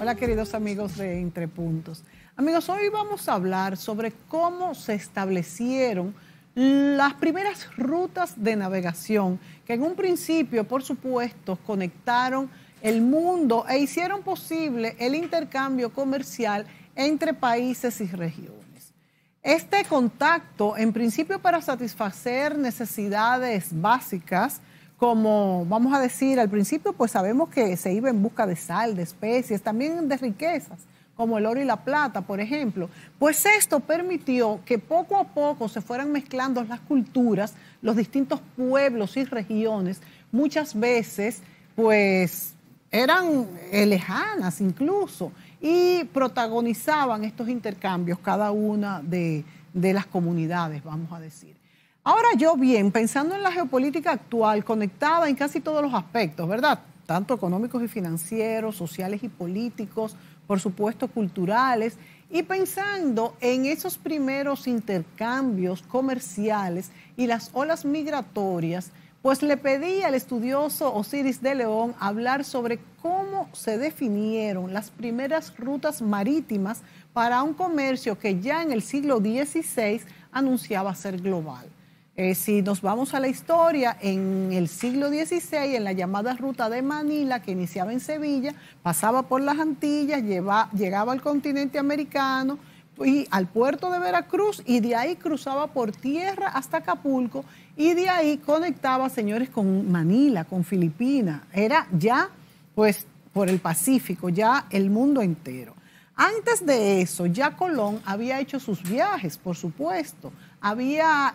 Hola queridos amigos de Entre Puntos. Amigos, hoy vamos a hablar sobre cómo se establecieron las primeras rutas de navegación que en un principio, por supuesto, conectaron el mundo e hicieron posible el intercambio comercial entre países y regiones. Este contacto, en principio para satisfacer necesidades básicas, como vamos a decir al principio, pues sabemos que se iba en busca de sal, de especies, también de riquezas, como el oro y la plata, por ejemplo. Pues esto permitió que poco a poco se fueran mezclando las culturas, los distintos pueblos y regiones, muchas veces pues eran eh, lejanas incluso y protagonizaban estos intercambios cada una de, de las comunidades, vamos a decir. Ahora yo bien, pensando en la geopolítica actual, conectada en casi todos los aspectos, ¿verdad? Tanto económicos y financieros, sociales y políticos, por supuesto culturales, y pensando en esos primeros intercambios comerciales y las olas migratorias, pues le pedí al estudioso Osiris de León hablar sobre cómo se definieron las primeras rutas marítimas para un comercio que ya en el siglo XVI anunciaba ser global. Eh, si nos vamos a la historia, en el siglo XVI, en la llamada ruta de Manila, que iniciaba en Sevilla, pasaba por las Antillas, llegaba al continente americano y al puerto de Veracruz y de ahí cruzaba por tierra hasta Acapulco y de ahí conectaba, señores, con Manila, con Filipinas. Era ya, pues, por el Pacífico, ya el mundo entero. Antes de eso, ya Colón había hecho sus viajes, por supuesto, había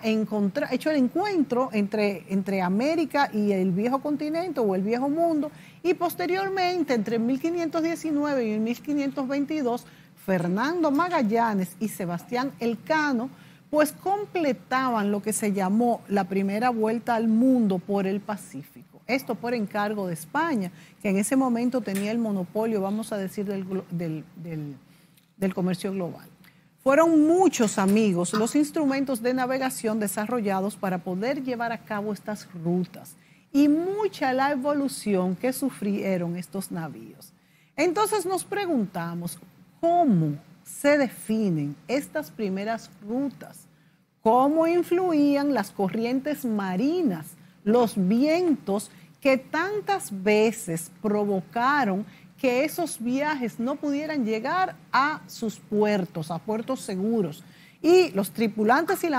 hecho el encuentro entre, América y el viejo continente o el viejo mundo, y posteriormente, entre 1519 y 1522, Fernando Magallanes y Sebastián Elcano, pues completaban lo que se llamó la primera vuelta al mundo por el Pacífico. Esto por encargo de España, que en ese momento tenía el monopolio, vamos a decir, del comercio global. Fueron muchos amigos los instrumentos de navegación desarrollados para poder llevar a cabo estas rutas y mucha la evolución que sufrieron estos navíos. Entonces nos preguntamos, ¿cómo se definen estas primeras rutas? ¿Cómo influían las corrientes marinas, los vientos que tantas veces provocaron que esos viajes no pudieran llegar a sus puertos, a puertos seguros. Y los tripulantes y,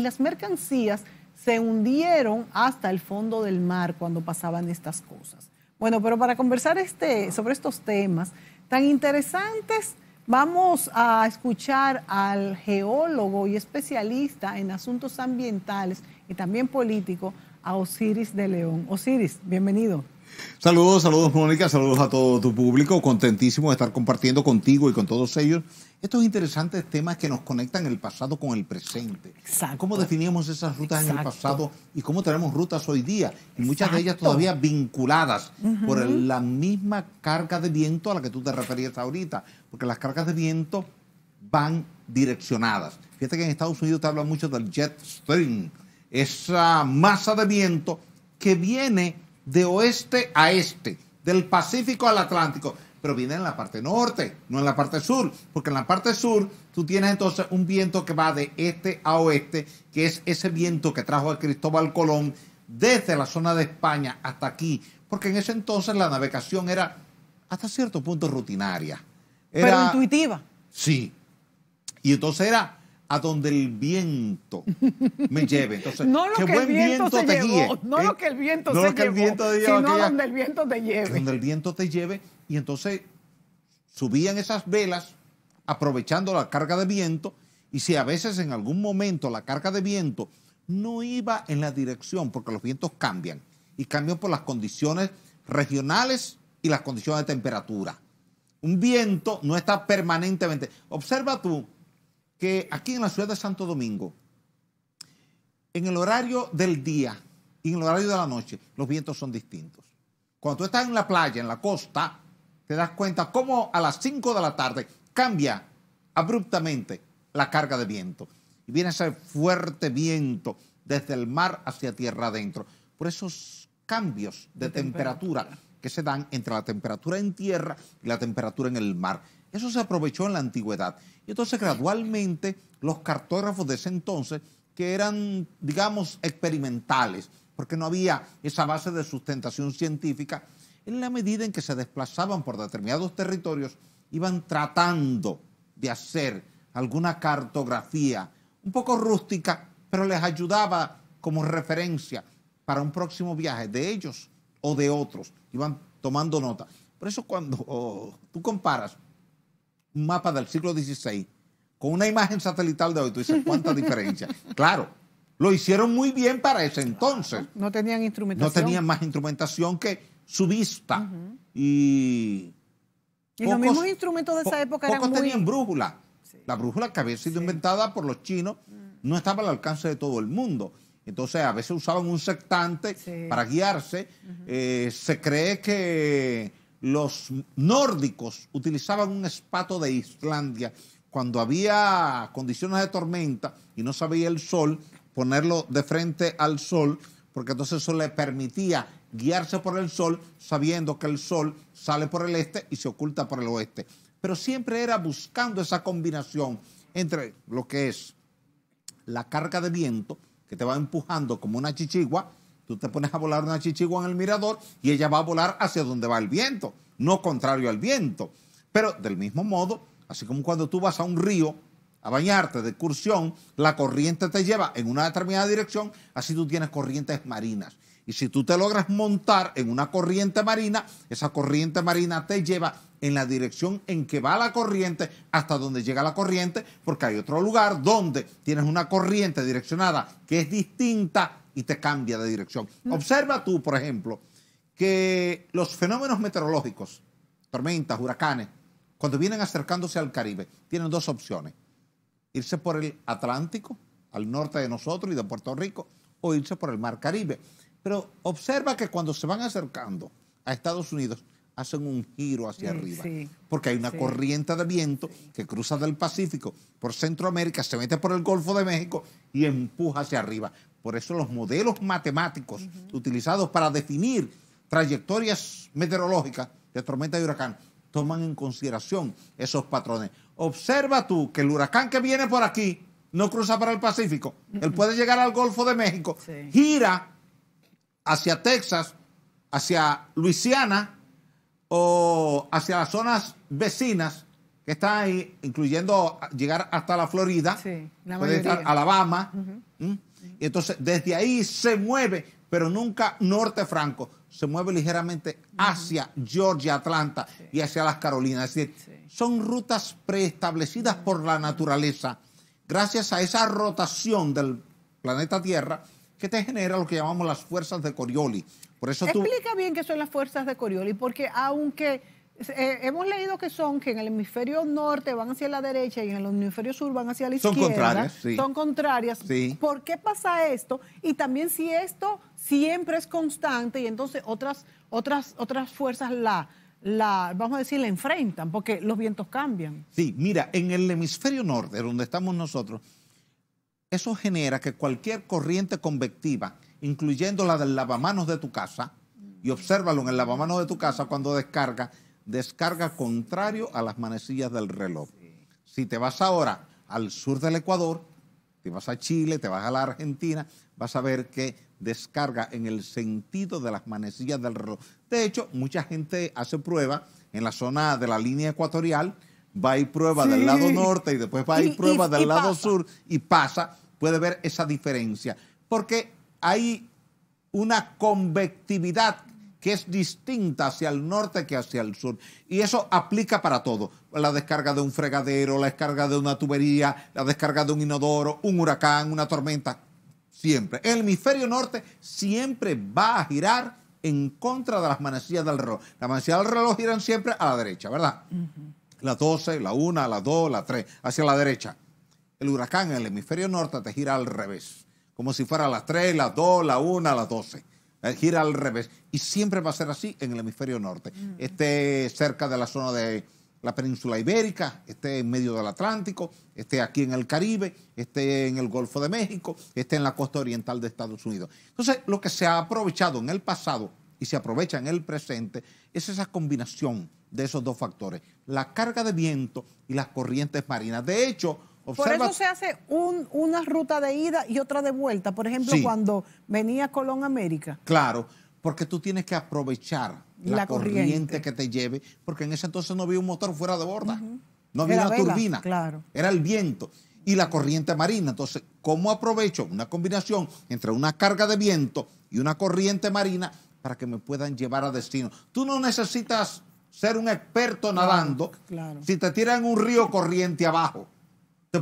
las mercancías se hundieron hasta el fondo del mar cuando pasaban estas cosas. Bueno, pero para conversar este, sobre estos temas tan interesantes, vamos a escuchar al geólogo y especialista en asuntos ambientales y también político, a Osiris de León. Osiris, bienvenido. Saludos, saludos Mónica, saludos a todo tu público, contentísimo de estar compartiendo contigo y con todos ellos estos interesantes temas que nos conectan el pasado con el presente. ¿Cómo definimos esas rutas en el pasado y cómo tenemos rutas hoy día? Y muchas de ellas todavía vinculadas por la misma carga de viento a la que tú te referías ahorita, porque las cargas de viento van direccionadas. Fíjate que en Estados Unidos te habla mucho del jet stream, esa masa de viento que viene de oeste a este, del Pacífico al Atlántico, pero viene en la parte norte, no en la parte sur, porque en la parte sur tú tienes entonces un viento que va de este a oeste, que es ese viento que trajo a Cristóbal Colón desde la zona de España hasta aquí, porque en ese entonces la navegación era hasta cierto punto rutinaria. Era, pero intuitiva. Sí. Y entonces era a donde el viento me lleve. Entonces, no lo que buen ¿eh? el viento, te No lo que el viento se sino a donde el viento te lleve. Donde el viento te lleve. Y entonces subían esas velas aprovechando la carga de viento y si a veces en algún momento la carga de viento no iba en la dirección, porque los vientos cambian y cambian por las condiciones regionales y las condiciones de temperatura. Un viento no está permanentemente. Observa tú que aquí en la ciudad de Santo Domingo, en el horario del día y en el horario de la noche, los vientos son distintos. Cuando tú estás en la playa, en la costa, te das cuenta cómo a las 5 de la tarde cambia abruptamente la carga de viento. Y viene ese fuerte viento desde el mar hacia tierra adentro. Por esos cambios de, temperatura que se dan entre la temperatura en tierra y la temperatura en el mar. Eso se aprovechó en la antigüedad. Y entonces gradualmente los cartógrafos de ese entonces, que eran, digamos, experimentales, porque no había esa base de sustentación científica, en la medida en que se desplazaban por determinados territorios, iban tratando de hacer alguna cartografía un poco rústica, pero les ayudaba como referencia para un próximo viaje de ellos o de otros. Iban tomando nota. Por eso cuando tú comparas un mapa del siglo XVI con una imagen satelital de hoy, tú dices, ¿cuánta diferencia? claro, lo hicieron muy bien para ese entonces. No tenían instrumentación. No tenían más instrumentación que su vista. Y. los mismos instrumentos de esa época eran. Pocos tenían brújula. La brújula que había sido inventada por los chinos no estaba al alcance de todo el mundo. Entonces, a veces usaban un sectante para guiarse. Eh, se cree que los nórdicos utilizaban un espato de Islandia cuando había condiciones de tormenta y no sabía el sol, ponerlo de frente al sol, porque entonces eso le permitía guiarse por el sol, sabiendo que el sol sale por el este y se oculta por el oeste. Pero siempre era buscando esa combinación entre lo que es la carga de viento, que te va empujando como una chichigua, Tú te pones a volar una chichigua en el mirador y ella va a volar hacia donde va el viento, no contrario al viento. Pero del mismo modo, así como cuando tú vas a un río a bañarte de excursión, la corriente te lleva en una determinada dirección, así tú tienes corrientes marinas. Y si tú te logras montar en una corriente marina, esa corriente marina te lleva en la dirección en que va la corriente hasta donde llega la corriente, porque hay otro lugar donde tienes una corriente direccionada que es distinta y te cambia de dirección. Mm. Observa tú, por ejemplo, que los fenómenos meteorológicos, tormentas, huracanes, cuando vienen acercándose al Caribe, tienen dos opciones. Irse por el Atlántico, al norte de nosotros y de Puerto Rico, o irse por el Mar Caribe. Pero observa que cuando se van acercando a Estados Unidos, hacen un giro hacia mm, arriba. porque hay una corriente de viento que cruza del Pacífico por Centroamérica, se mete por el Golfo de México y empuja hacia arriba. Por eso los modelos matemáticos utilizados para definir trayectorias meteorológicas de tormenta y huracán toman en consideración esos patrones. Observa tú que el huracán que viene por aquí no cruza para el Pacífico. Él puede llegar al Golfo de México, gira hacia Texas, hacia Luisiana o hacia las zonas vecinas que están ahí, incluyendo llegar hasta la Florida, Alabama. Y entonces desde ahí se mueve, pero nunca norte franco, se mueve ligeramente hacia Georgia, Atlanta y hacia las Carolinas. Es decir, son rutas preestablecidas por la naturaleza, gracias a esa rotación del planeta Tierra que te genera lo que llamamos las fuerzas de Coriolis. Por eso Explica bien qué son las fuerzas de Coriolis, porque aunque eh, hemos leído que son que en el hemisferio norte van hacia la derecha y en el hemisferio sur van hacia la izquierda. Son contrarias, sí. Son contrarias. ¿Por qué pasa esto? Y también si esto siempre es constante y entonces otras, otras, otras fuerzas la, la, vamos a decir, la enfrentan, porque los vientos cambian. Sí, mira, en el hemisferio norte, donde estamos nosotros, eso genera que cualquier corriente convectiva, incluyendo la del lavamanos de tu casa, y obsérvalo en el lavamanos de tu casa cuando descarga, descarga contrario a las manecillas del reloj. Si te vas ahora al sur del Ecuador, te vas a Chile, te vas a la Argentina, vas a ver que descarga en el sentido de las manecillas del reloj. De hecho, mucha gente hace prueba en la zona de la línea ecuatorial, va y prueba del lado norte y después va y, prueba del lado sur y pasa, puede ver esa diferencia. Porque hay una convectividad que es distinta hacia el norte que hacia el sur. Y eso aplica para todo. La descarga de un fregadero, la descarga de una tubería, la descarga de un inodoro, un huracán, una tormenta. Siempre. El hemisferio norte siempre va a girar en contra de las manecillas del reloj. Las manecillas del reloj giran siempre a la derecha, ¿verdad? Las 12, la 1, la 2, la 3, hacia la derecha. El huracán en el hemisferio norte te gira al revés, como si fuera las 3, las 2, la 1, las 12 ¿eh? gira al revés. Y siempre va a ser así en el hemisferio norte. Mm. Esté cerca de la zona de la península ibérica, esté en medio del Atlántico, esté aquí en el Caribe, esté en el Golfo de México, esté en la costa oriental de Estados Unidos. Entonces, lo que se ha aprovechado en el pasado y se aprovecha en el presente es esa combinación de esos dos factores, la carga de viento y las corrientes marinas. De hecho, por eso se hace una ruta de ida y otra de vuelta. Por ejemplo, cuando venía Colón América. Claro, porque tú tienes que aprovechar la, corriente. que te lleve, porque en ese entonces no había un motor fuera de borda, no había una turbina, claro. era el viento y la corriente marina. Entonces, ¿cómo aprovecho una combinación entre una carga de viento y una corriente marina para que me puedan llevar a destino? Tú no necesitas ser un experto nadando si te tiran un río corriente abajo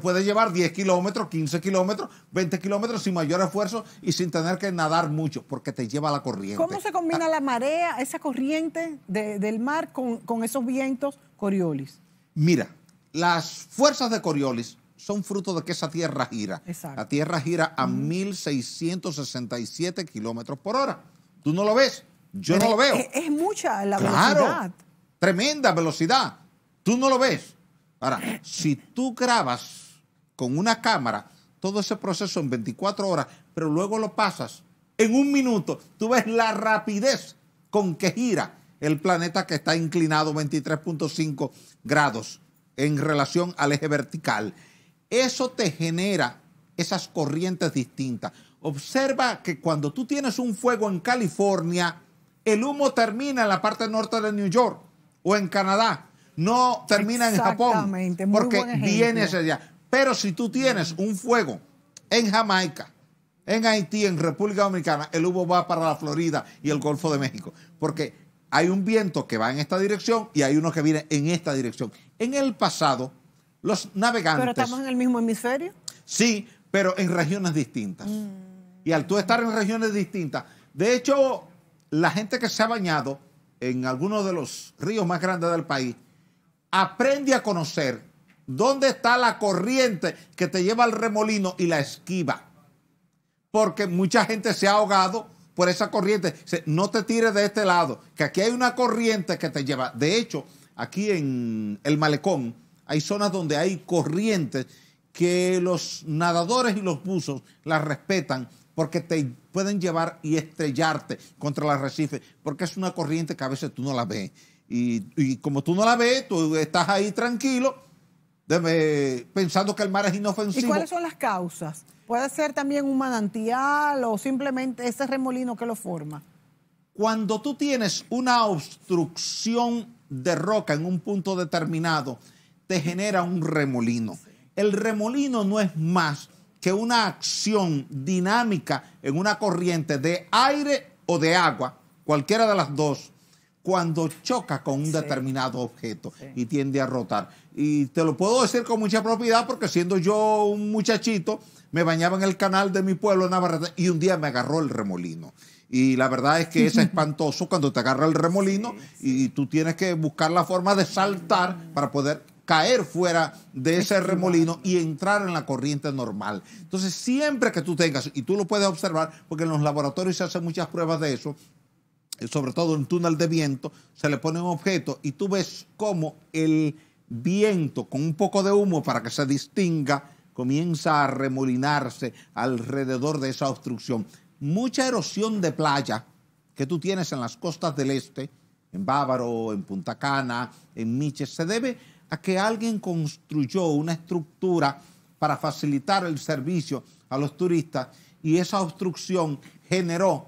puede llevar 10 kilómetros, 15 kilómetros, 20 kilómetros sin mayor esfuerzo y sin tener que nadar mucho, porque te lleva la corriente. ¿Cómo se combina ah. la marea, esa corriente del mar con, esos vientos Coriolis? Mira, las fuerzas de Coriolis son fruto de que esa tierra gira. La tierra gira a 1667 kilómetros por hora. Tú no lo ves, yo no lo veo. Es, mucha la claro, velocidad. Tremenda velocidad. Tú no lo ves. Ahora, si tú grabas con una cámara todo ese proceso en 24 horas, pero luego lo pasas en un minuto. Tú ves la rapidez con que gira el planeta que está inclinado 23.5 grados en relación al eje vertical. Eso te genera esas corrientes distintas. Observa que cuando tú tienes un fuego en California, el humo termina en la parte norte de New York o en Canadá. No termina en Japón porque viene ese día. Pero si tú tienes un fuego en Jamaica, en Haití, en República Dominicana, el humo va para la Florida y el Golfo de México. Porque hay un viento que va en esta dirección y hay uno que viene en esta dirección. En el pasado, los navegantes. Pero estamos en el mismo hemisferio. Sí, pero en regiones distintas. Mm. Y al tú estar en regiones distintas, de hecho, la gente que se ha bañado en algunos de los ríos más grandes del país aprende a conocer dónde está la corriente que te lleva al remolino y la esquiva. Porque mucha gente se ha ahogado por esa corriente. No te tires de este lado, que aquí hay una corriente que te lleva. De hecho, aquí en el malecón hay zonas donde hay corrientes que los nadadores y los buzos las respetan porque te pueden llevar y estrellarte contra el arrecife, porque es una corriente que a veces tú no la ves. Y, y como tú no la ves, tú estás ahí tranquilo pensando que el mar es inofensivo. ¿Y cuáles son las causas? ¿Puede ser también un manantial o simplemente ese remolino que lo forma? Cuando tú tienes una obstrucción de roca en un punto determinado, te genera un remolino. El remolino no es más que una acción dinámica en una corriente de aire o de agua, cualquiera de las dos, cuando choca con un determinado objeto y tiende a rotar. Y te lo puedo decir con mucha propiedad porque siendo yo un muchachito, me bañaba en el canal de mi pueblo, en Navarra y un día me agarró el remolino. Y la verdad es que es espantoso cuando te agarra el remolino y tú tienes que buscar la forma de saltar mm. para poder caer fuera de ese remolino y entrar en la corriente normal. Entonces, siempre que tú tengas, y tú lo puedes observar, porque en los laboratorios se hacen muchas pruebas de eso, sobre todo en túnel de viento, se le pone un objeto y tú ves cómo el viento con un poco de humo para que se distinga comienza a remolinarse alrededor de esa obstrucción. Mucha erosión de playa que tú tienes en las costas del este, en Bávaro, en Punta Cana, en Miches, se debe a que alguien construyó una estructura para facilitar el servicio a los turistas y esa obstrucción generó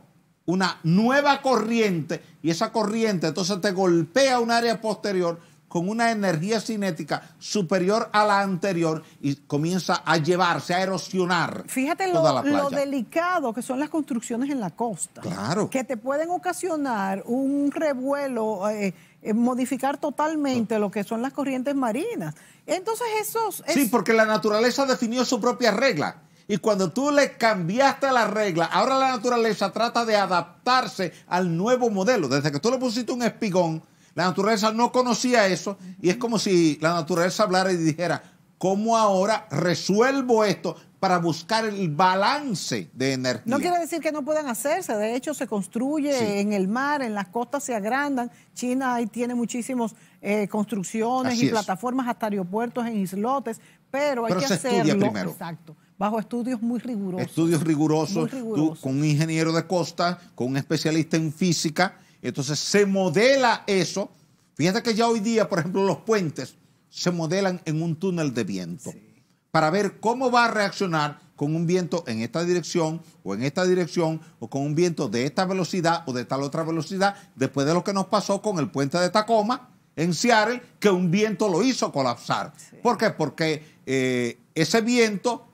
una nueva corriente y esa corriente entonces te golpea un área posterior con una energía cinética superior a la anterior y comienza a llevarse, a erosionar. Fíjate lo, delicado que son las construcciones en la costa. Claro. Que te pueden ocasionar un revuelo, eh, eh, modificar totalmente lo que son las corrientes marinas. Entonces, eso Es... Sí, porque la naturaleza definió su propia regla. Y cuando tú le cambiaste la regla, ahora la naturaleza trata de adaptarse al nuevo modelo. Desde que tú le pusiste un espigón, la naturaleza no conocía eso y es como si la naturaleza hablara y dijera, ¿cómo ahora resuelvo esto para buscar el balance de energía. No quiere decir que no puedan hacerse, de hecho se construye en el mar, en las costas se agrandan, China ahí tiene muchísimas eh, construcciones y plataformas hasta aeropuertos en islotes, pero, hay que se hacerlo. Estudia primero. Exacto bajo estudios muy rigurosos. Estudios rigurosos, con un ingeniero de costa, con un especialista en física. Entonces se modela eso. Fíjate que ya hoy día, por ejemplo, los puentes se modelan en un túnel de viento para ver cómo va a reaccionar con un viento en esta dirección o en esta dirección o con un viento de esta velocidad o de tal otra velocidad, después de lo que nos pasó con el puente de Tacoma en Seattle, que un viento lo hizo colapsar. ¿Por qué? Porque eh, ese viento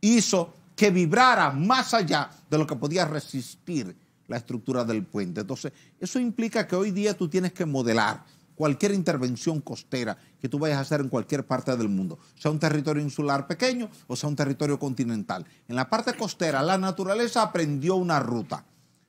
hizo que vibrara más allá de lo que podía resistir la estructura del puente. Entonces, eso implica que hoy día tú tienes que modelar cualquier intervención costera que tú vayas a hacer en cualquier parte del mundo, sea un territorio insular pequeño o sea un territorio continental. En la parte costera, la naturaleza aprendió una ruta.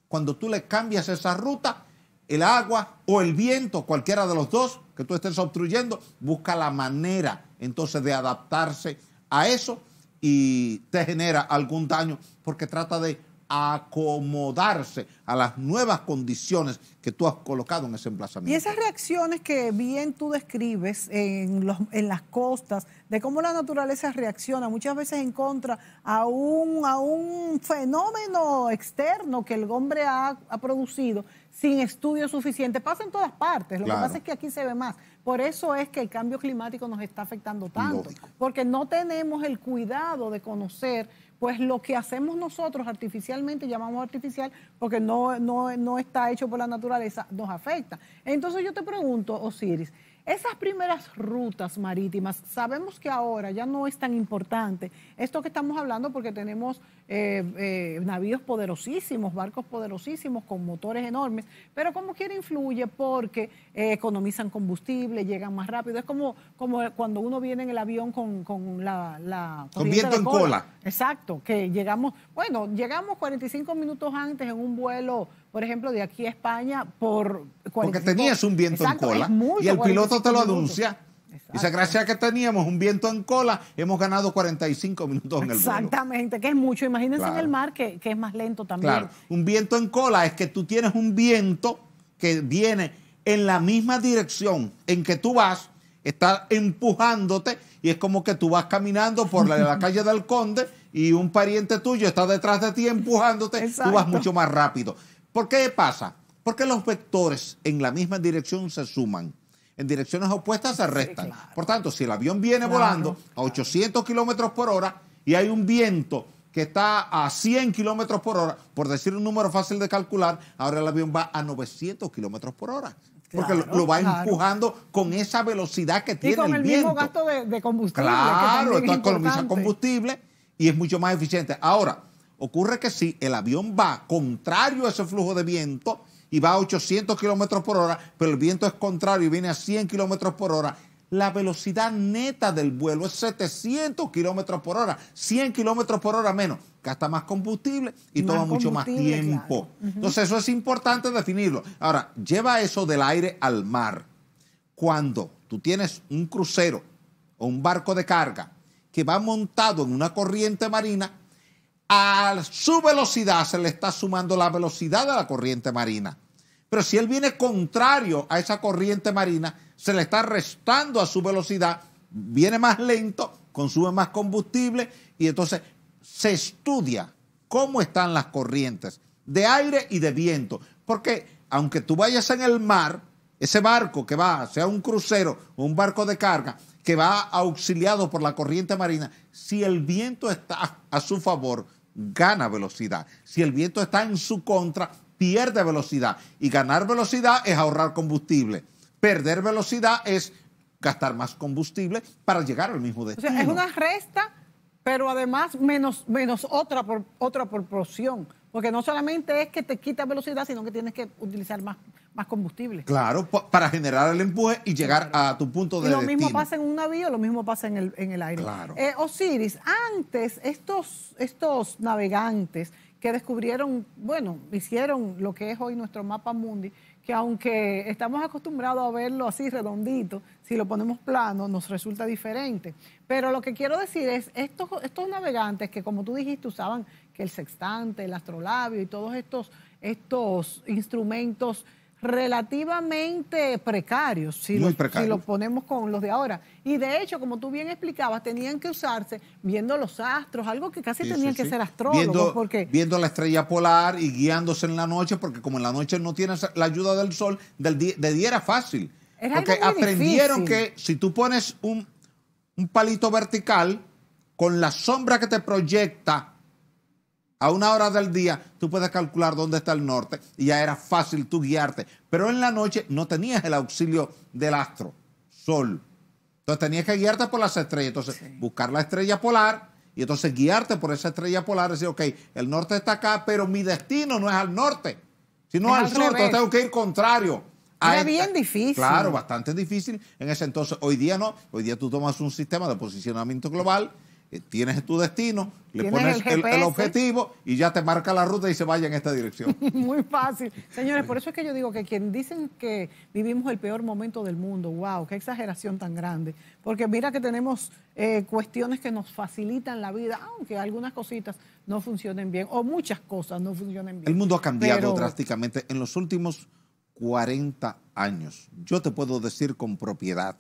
Cuando tú le cambias esa ruta, el agua o el viento, cualquiera de los dos que tú estés obstruyendo, busca la manera entonces de adaptarse a eso y te genera algún daño porque trata de acomodarse a las nuevas condiciones que tú has colocado en ese emplazamiento. Y esas reacciones que bien tú describes en, los, en las costas, de cómo la naturaleza reacciona muchas veces en contra a un, a un fenómeno externo que el hombre ha, producido sin estudio suficiente, pasa en todas partes, lo que pasa es que aquí se ve más. Por eso es que el cambio climático nos está afectando tanto, porque no tenemos el cuidado de conocer pues lo que hacemos nosotros artificialmente, llamamos artificial, porque no, no, no está hecho por la naturaleza, nos afecta. Entonces yo te pregunto, Osiris, esas primeras rutas marítimas, sabemos que ahora ya no es tan importante. Esto que estamos hablando porque tenemos eh, eh, navíos poderosísimos, barcos poderosísimos con motores enormes, pero como quiere influye porque eh, economizan combustible, llegan más rápido. Es como, como cuando uno viene en el avión con, la... con viento en cola. cola. Exacto, que llegamos, bueno, llegamos 45 minutos antes en un vuelo por ejemplo, de aquí a España por... Porque tenías un viento en cola y el piloto te lo anuncia. y Dice, gracias a que teníamos un viento en cola, hemos ganado 45 minutos en el vuelo. Exactamente, que es mucho. Imagínense en el mar que, es más lento también. Un viento en cola es que tú tienes un viento que viene en la misma dirección en que tú vas, está empujándote y es como que tú vas caminando por la, calle del Conde y un pariente tuyo está detrás de ti empujándote, tú vas mucho más rápido. ¿Por qué pasa? Porque los vectores en la misma dirección se suman. En direcciones opuestas se restan. Por tanto, si el avión viene volando a 800 kilómetros por hora y hay un viento que está a 100 kilómetros por hora, por decir un número fácil de calcular, ahora el avión va a 900 kilómetros por hora. Porque lo, va empujando con esa velocidad que tiene y con el, mismo gasto de, combustible. Claro, que esto economiza combustible y es mucho más eficiente. Ahora, Ocurre que si el avión va contrario a ese flujo de viento y va a 800 kilómetros por hora, pero el viento es contrario y viene a 100 kilómetros por hora, la velocidad neta del vuelo es 700 kilómetros por hora, 100 kilómetros por hora menos. Gasta más combustible y toma mucho más tiempo. Entonces, eso es importante definirlo. Ahora, lleva eso del aire al mar. Cuando tú tienes un crucero o un barco de carga que va montado en una corriente marina, a su velocidad se le está sumando la velocidad de la corriente marina. Pero si él viene contrario a esa corriente marina, se le está restando a su velocidad, viene más lento, consume más combustible y entonces se estudia cómo están las corrientes de aire y de viento. Porque aunque tú vayas en el mar, ese barco que va, sea un crucero o un barco de carga, que va auxiliado por la corriente marina, si el viento está a su favor, gana velocidad. Si el viento está en su contra, pierde velocidad. Y ganar velocidad es ahorrar combustible. Perder velocidad es gastar más combustible para llegar al mismo destino. O sea, es una resta, pero además menos, menos otra, por, otra proporción. Porque no solamente es que te quita velocidad, sino que tienes que utilizar más, más combustible. Claro, para generar el empuje y llegar a tu punto de y lo mismo pasa en un navío, lo mismo pasa en el, aire. Claro. Eh, Osiris, antes estos, estos navegantes que descubrieron, bueno, hicieron lo que es hoy nuestro mapa mundi, que aunque estamos acostumbrados a verlo así redondito, si lo ponemos plano nos resulta diferente. Pero lo que quiero decir es, estos, estos navegantes que como tú dijiste usaban que el sextante, el astrolabio y todos estos, estos instrumentos relativamente precarios, si, lo ponemos con los de ahora. Y de hecho, como tú bien explicabas, tenían que usarse viendo los astros, algo que casi tenían que ser astrólogos. Viendo, porque... viendo la estrella polar y guiándose en la noche, porque como en la noche no tienes la ayuda del sol, del de día era fácil. porque aprendieron que si tú pones un palito vertical, con la sombra que te proyecta a una hora del día tú puedes calcular dónde está el norte y ya era fácil tú guiarte. Pero en la noche no tenías el auxilio del astro, sol. Entonces tenías que guiarte por las estrellas. Entonces buscar la estrella polar y entonces guiarte por esa estrella polar y decir, ok, el norte está acá, pero mi destino no es al norte, sino al, sur. Entonces tengo que ir contrario. Era bien difícil. Claro, bastante difícil en ese entonces. Hoy día no. Hoy día tú tomas un sistema de posicionamiento global eh, tienes tu destino, le pones el, objetivo y ya te marca la ruta y se vaya en esta dirección. Muy fácil. Señores, por eso es que yo digo que quien dicen que vivimos el peor momento del mundo, ¡guau!, qué exageración tan grande. Porque mira que tenemos eh, cuestiones que nos facilitan la vida, aunque algunas cositas no funcionen bien, o muchas cosas no funcionen bien. El mundo ha cambiado drásticamente en los últimos 40 años. Yo te puedo decir con propiedad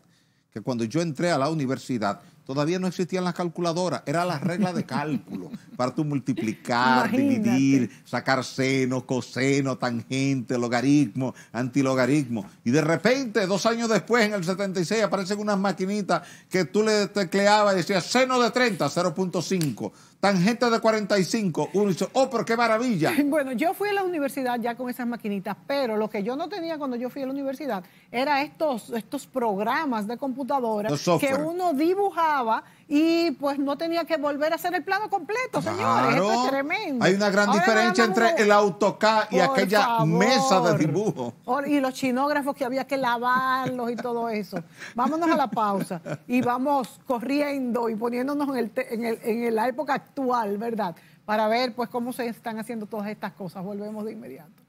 que cuando yo entré a la universidad, todavía no existían las calculadoras, era las reglas de cálculo para tú multiplicar, dividir, sacar seno, coseno, tangente, logaritmo, antilogaritmo. Y de repente, dos años después, en el 76, aparecen unas maquinitas que tú le tecleabas y decías seno de 30, 0.5 tangente de 45. Uno dice, oh, pero qué maravilla. Bueno, yo fui a la universidad ya con esas maquinitas, pero lo que yo no tenía cuando yo fui a la universidad era estos, estos programas de computadoras que uno dibujaba y pues no tenía que volver a hacer el plano completo, señores. es tremendo. Hay una gran diferencia entre el autocad y aquella mesa de dibujo. Y los chinógrafos que había que lavarlos y todo eso. Vámonos a la pausa y vamos corriendo y poniéndonos en, en la época actual, ¿verdad? Para ver pues cómo se están haciendo todas estas cosas. Volvemos de inmediato.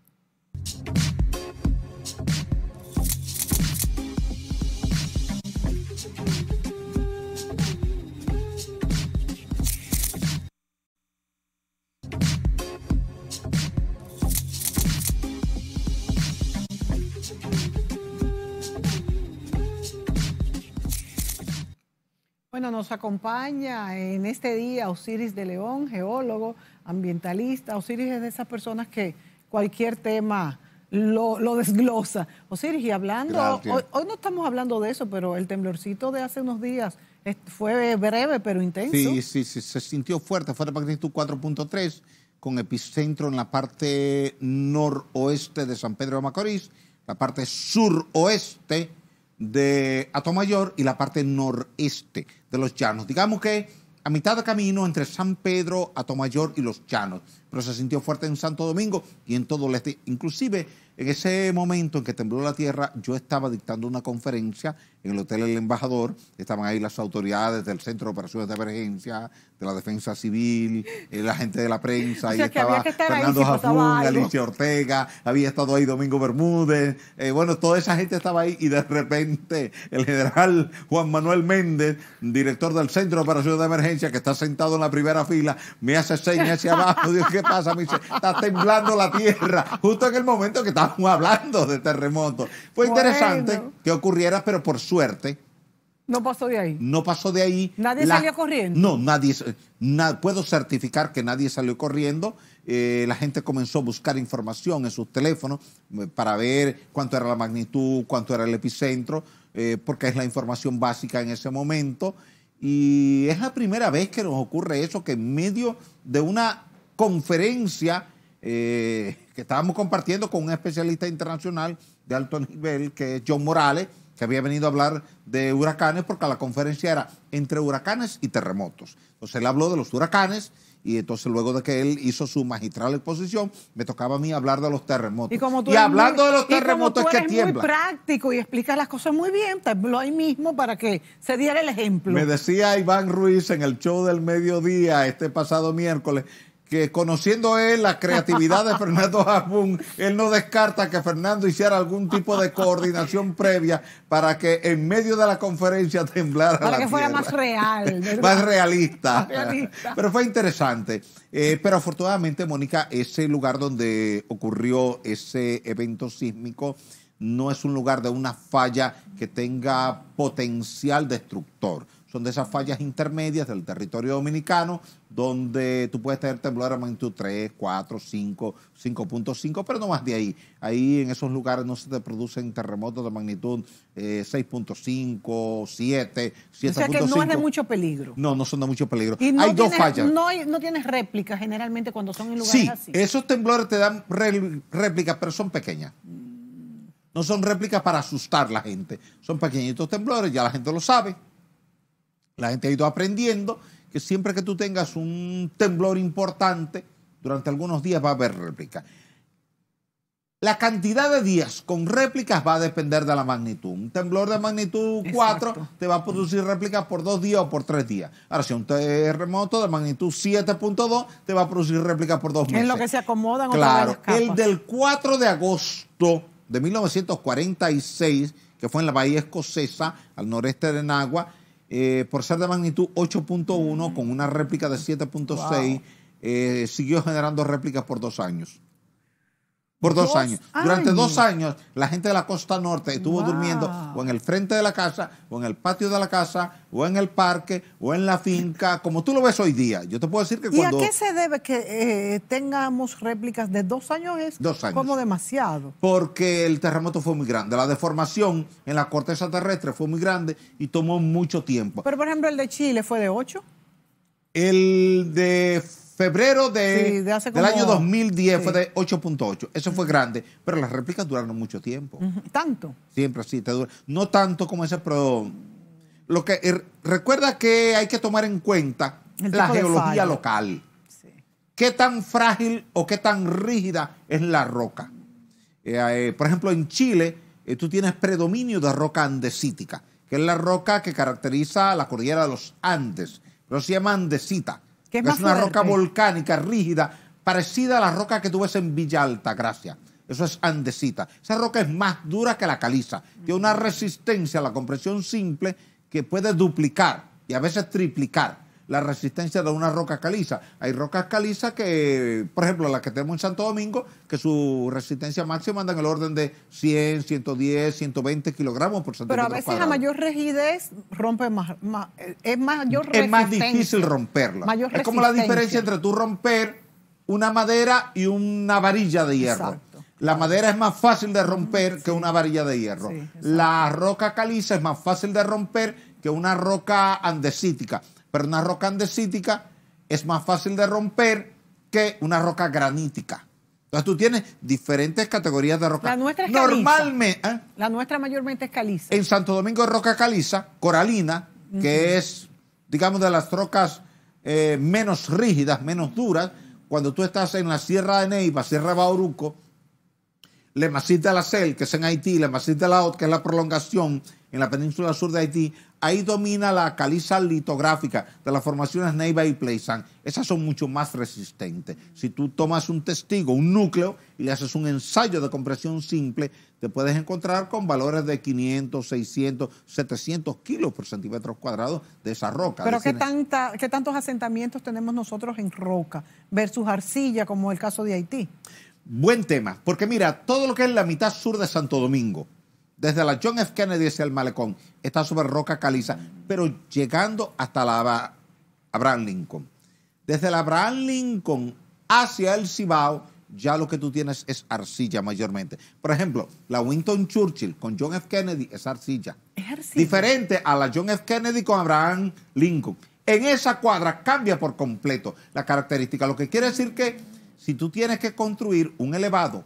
nos acompaña en este día Osiris de León, geólogo, ambientalista. Osiris es de esas personas que cualquier tema lo, desglosa. Osiris, y hablando, hoy, no estamos hablando de eso, pero el temblorcito de hace unos días eh, fue breve pero intenso. Sí, sí, sí, se sintió fuerte, fue de magnitud 4.3, con epicentro en la parte noroeste de San Pedro de Macorís, la parte suroeste de Atomayor y la parte noreste de los llanos. Digamos que a mitad de camino entre San Pedro, Atomayor y los llanos pero se sintió fuerte en Santo Domingo y en todo el este. Inclusive, en ese momento en que tembló la tierra, yo estaba dictando una conferencia en el Hotel El Embajador. Estaban ahí las autoridades del Centro de Operaciones de Emergencia, de la Defensa Civil, eh, la gente de la prensa. ahí estaba Fernando Jafún, Alicia Ortega, había estado ahí Domingo Bermúdez. Eh, bueno, toda esa gente estaba ahí y de repente el general Juan Manuel Méndez, director del Centro de Operaciones de Emergencia, que está sentado en la primera fila, me hace señas hacia abajo. Dios, que ¿qué pasa? Me dice, está temblando la tierra, justo en el momento que estábamos hablando de terremoto. Fue interesante que ocurriera, pero por suerte. No pasó de ahí. No pasó de ahí. Nadie salió corriendo. No, nadie. puedo certificar que nadie salió corriendo. Eh, la gente comenzó a buscar información en sus teléfonos eh, para ver cuánto era la magnitud, cuánto era el epicentro, eh, porque es la información básica en ese momento. Y es la primera vez que nos ocurre eso, que en medio de una conferencia eh, que estábamos compartiendo con un especialista internacional de alto nivel, que es John Morales, que había venido a hablar de huracanes, porque la conferencia era entre huracanes y terremotos. Entonces él habló de los huracanes y entonces luego de que él hizo su magistral exposición, me tocaba a mí hablar de los terremotos. Y, hablando de los terremotos que es que tiembla. práctico y explica las cosas muy bien, te habló ahí mismo para que se diera el ejemplo. Me decía Iván Ruiz en el show del mediodía este pasado miércoles, que conociendo él la creatividad de Fernando Jabún, él no descarta que Fernando hiciera algún tipo de coordinación previa para que en medio de la conferencia temblara. Para que fuera más real. Más realista. Pero fue interesante. Eh, pero afortunadamente, Mónica, ese lugar donde ocurrió ese evento sísmico no es un lugar de una falla que tenga potencial destructor son de esas fallas intermedias del territorio dominicano, donde tú puedes tener temblores de magnitud 3, 4, 5, 5.5, pero no más de ahí. Ahí en esos lugares no se te producen terremotos de magnitud 6.5, 7, 7.5. O sea que no es de mucho peligro. No, no son de mucho peligro. hay dos fallas. No, tienes réplica generalmente cuando son en lugares sí, Esos temblores te dan réplicas, pero son pequeñas. Mm. No son réplicas para asustar a la gente. Son pequeñitos temblores, ya la gente lo sabe la gente ha ido aprendiendo que siempre que tú tengas un temblor importante, durante algunos días va a haber réplica. La cantidad de días con réplicas va a depender de la magnitud. Un temblor de magnitud 4 te va a producir réplicas por dos días o por tres días. Ahora, si un terremoto de magnitud 7.2 te va a producir réplicas por dos meses. Es lo que se acomodan. Claro, el del 4 de agosto de 1946, que fue en la bahía escocesa, al noreste de Nagua, eh, por ser de magnitud 8.1 con una réplica de 7.6, eh, siguió generando réplicas por dos años. Por dos, años. Durante dos años, la gente de la costa norte estuvo durmiendo o en el frente de la casa, o en el patio de la casa, o en el parque, o en la finca, como tú lo ves hoy día. Yo te puedo decir que cuando. ¿Y a qué se debe que eh, tengamos réplicas de dos años? Es dos años. como demasiado. Porque el terremoto fue muy grande. La deformación en la corteza terrestre fue muy grande y tomó mucho tiempo. Pero, por ejemplo, el de Chile fue de ocho. El de Febrero de, del año 2010 fue de 8.8. Eso fue grande, pero las réplicas duraron mucho tiempo. ¿Tanto? Siempre así, te dura. No tanto como ese, pero... Lo que, eh, recuerda que hay que tomar en cuenta la geología local. ¿Qué tan frágil o qué tan rígida es la roca? Eh, eh, por ejemplo, en Chile tú tienes predominio de roca andesítica, que es la roca que caracteriza la cordillera de los Andes, pero se llama andesita es, una roca volcánica, rígida, parecida a la roca que tú en Villa gracias. Eso es andesita. Esa roca es más dura que la caliza. Tiene una resistencia a la compresión simple que puede duplicar y a veces triplicar la resistencia de una roca caliza. Hay rocas calizas que, por ejemplo, la que tenemos en Santo Domingo, que su resistencia máxima anda en el orden de 100, 110, 120 kilogramos por centímetro Pero a veces a mayor rigidez rompe más, es mayor Es más difícil romperla. es como la diferencia entre tú romper una madera y una varilla de hierro. La madera es más fácil de romper que una varilla de hierro. la roca caliza es más fácil de romper que una roca andesítica. Pero una roca andesítica es más fácil de romper que una roca granítica. Entonces tú tienes diferentes categorías de roca. La nuestra es ¿eh? La nuestra mayormente es caliza. En Santo Domingo es roca caliza, coralina, que es, digamos, de las rocas eh, menos rígidas, menos duras. Cuando tú estás en la Sierra de Neiva, Sierra de Bauruco, Le de la Cel, que es en Haití, Le Masita de la Ot, que es la prolongación, en la península sur de Haití, ahí domina la caliza litográfica de las formaciones Neiva y Pleisan Esas son mucho más resistentes. Si tú tomas un testigo, un núcleo, y le haces un ensayo de compresión simple, te puedes encontrar con valores de 500, 600, 700 kilos por centímetro cuadrado de esa roca. Pero ¿qué, ¿qué tantos asentamientos tenemos nosotros en roca versus arcilla, como el caso de Haití? Buen tema, porque mira, todo lo que es la mitad sur de Santo Domingo, desde la John F. Kennedy hacia el malecón, está sobre roca caliza, pero llegando hasta la Abraham Lincoln. Desde la Abraham Lincoln hacia el Cibao, ya lo que tú tienes es arcilla mayormente. Por ejemplo, la Winston Churchill con John F. Kennedy es arcilla. Es arcilla. Diferente a la John F. Kennedy con Abraham Lincoln. En esa cuadra cambia por completo la característica, lo que quiere decir que si tú tienes que construir un elevado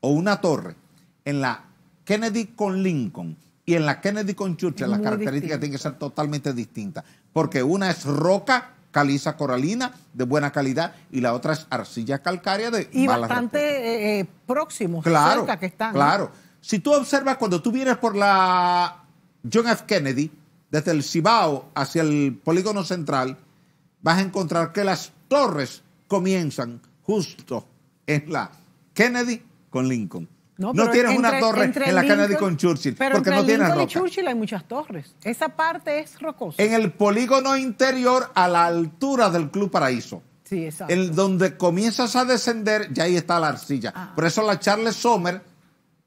o una torre en la Kennedy con Lincoln y en la Kennedy con Churchill las características tienen que ser totalmente distintas, porque una es roca, caliza coralina de buena calidad y la otra es arcilla calcárea de y bastante eh, eh, próximos, claro, cerca que están. Claro. Si tú observas cuando tú vienes por la John F. Kennedy desde el Cibao hacia el polígono central, vas a encontrar que las torres comienzan justo en la Kennedy con Lincoln. No, tienes una torre en la con Churchill. porque no tienes roca. y Churchill hay muchas torres. Esa parte es rocosa. En el polígono interior, a la altura del Club Paraíso. Sí, exacto. En donde comienzas a descender, ya ahí está la arcilla. Ah. Por eso la Charles Sommer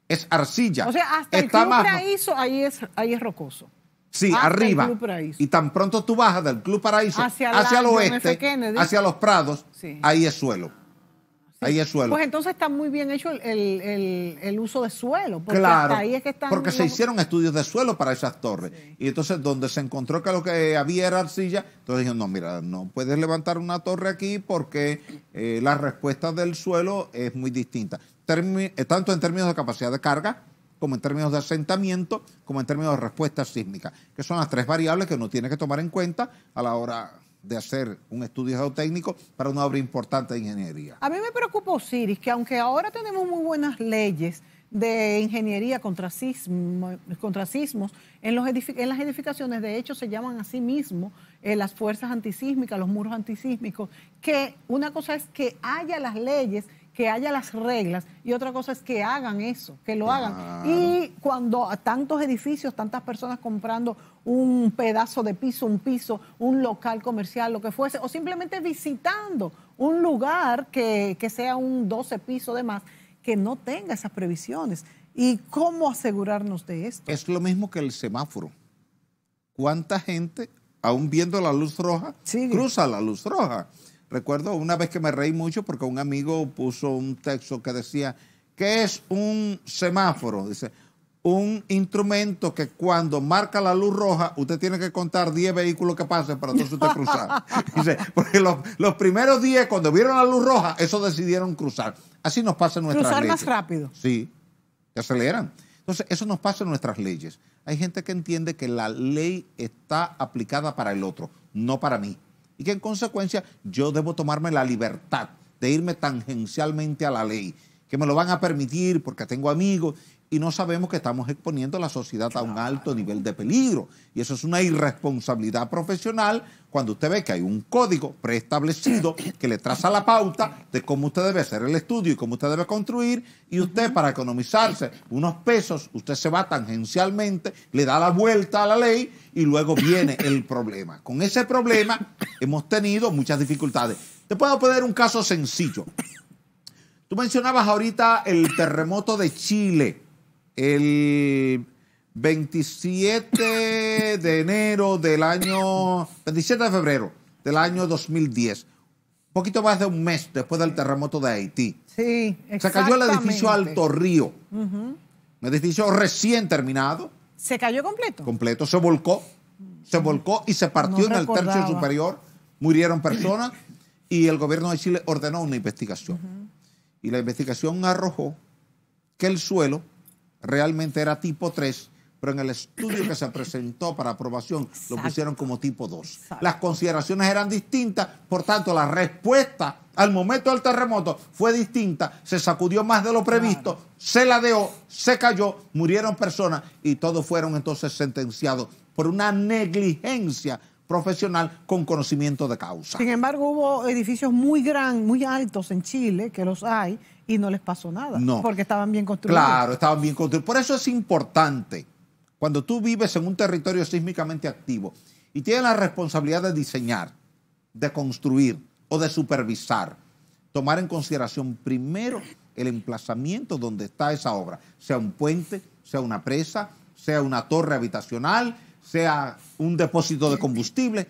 es arcilla. O sea, hasta el Club Paraíso, ahí es, ahí es rocoso. Sí, arriba. Y tan pronto tú bajas del Club Paraíso hacia, el oeste, hacia los prados, ahí es suelo. Ahí es suelo. Pues entonces está muy bien hecho el, uso de suelo. Porque claro, porque se hicieron estudios de suelo para esas torres. Y entonces donde se encontró que lo que había era arcilla, entonces dijeron, no, mira, no puedes levantar una torre aquí porque eh, la respuesta del suelo es muy distinta. Eh, tanto en términos de capacidad de carga, como en términos de asentamiento, como en términos de respuesta sísmica, que son las tres variables que uno tiene que tomar en cuenta a la hora de hacer un estudio geotécnico para una obra importante de ingeniería. A mí me preocupa, Osiris, que aunque ahora tenemos muy buenas leyes de ingeniería contra, contra sismos, en, los en, las edificaciones de hecho se llaman así mismo eh, las fuerzas antisísmicas, los muros antisísmicos, que una cosa es que haya las leyes que haya las reglas y otra cosa es que hagan eso, que lo hagan. Y cuando tantos edificios, tantas personas comprando un pedazo de piso, un piso, un local comercial, lo que fuese, o simplemente visitando un lugar que, sea un 12 piso de más, que no tenga esas previsiones. ¿Y cómo asegurarnos de esto? Es lo mismo que el semáforo. ¿Cuánta gente, aún viendo la luz roja, cruza la luz roja? Recuerdo una vez que me reí mucho porque un amigo puso un texto que decía, ¿qué es un semáforo? Dice, un instrumento que cuando marca la luz roja, usted tiene que contar 10 vehículos que pasen para entonces usted cruzar. Dice, porque los, los primeros 10, cuando vieron la luz roja, eso decidieron cruzar. Así nos pasa en nuestras leyes. Cruzar más rápido. Sí, aceleran. Entonces, eso nos pasa en nuestras leyes. Hay gente que entiende que la ley está aplicada para el otro, no para mí y que en consecuencia yo debo tomarme la libertad de irme tangencialmente a la ley, que me lo van a permitir porque tengo amigos y no sabemos que estamos exponiendo a la sociedad a un alto nivel de peligro. Y eso es una irresponsabilidad profesional cuando usted ve que hay un código preestablecido que le traza la pauta de cómo usted debe hacer el estudio y cómo usted debe construir, y usted para economizarse unos pesos, usted se va tangencialmente, le da la vuelta a la ley y luego viene el problema. Con ese problema hemos tenido muchas dificultades. Te puedo poner un caso sencillo. Tú mencionabas ahorita el terremoto de Chile el 27 de enero del año, 27 de febrero del año 2010, Un poquito más de un mes después del terremoto de Haití. Sí, Se cayó el edificio Alto Río, un edificio recién terminado. ¿Se cayó completo? Completo, se volcó, se mm. volcó y se partió en el tercio superior, murieron personas y el gobierno de Chile ordenó una investigación. Y la investigación arrojó que el suelo realmente era tipo 3, pero en el estudio que se presentó para aprobación lo pusieron como tipo 2. Las consideraciones eran distintas, por tanto la respuesta al momento del terremoto fue distinta, se sacudió más de lo previsto, se se ladeó, se cayó, murieron personas y todos fueron entonces sentenciados por una negligencia profesional con conocimiento de causa. Sin embargo, hubo edificios muy grandes, muy altos en Chile, que los hay, y no les pasó nada. No. Porque estaban bien construidos. Claro, estaban bien construidos. Por eso es importante, cuando tú vives en un territorio sísmicamente activo y tienes la responsabilidad de diseñar, de construir o de supervisar, tomar en consideración primero el emplazamiento donde está esa obra, sea un puente, sea una presa, sea una torre habitacional, sea un depósito de combustible.